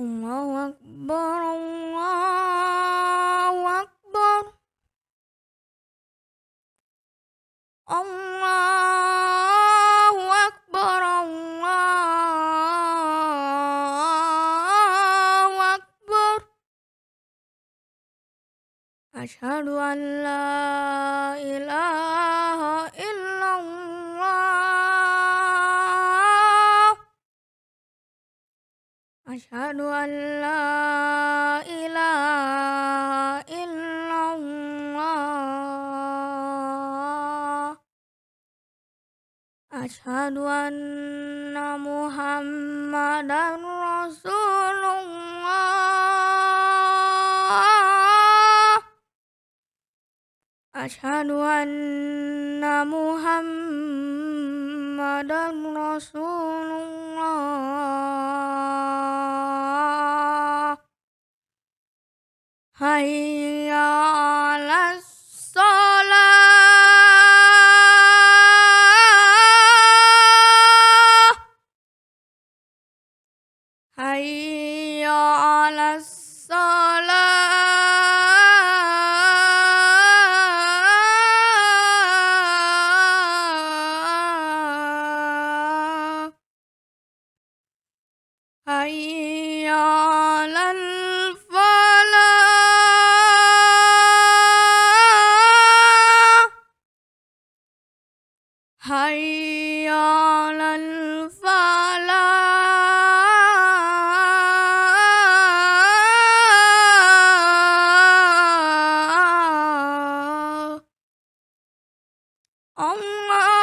Allahu Akbar, Allahu Akbar. Allahu Akbar, Allahu Akbar. Ashadu an la ilaha Ashadu an la ilaha illallah rasulullah Ashadu anna muhammadan rasulullah هيا على الصلاة هيا على الصلاة هيا Oh my-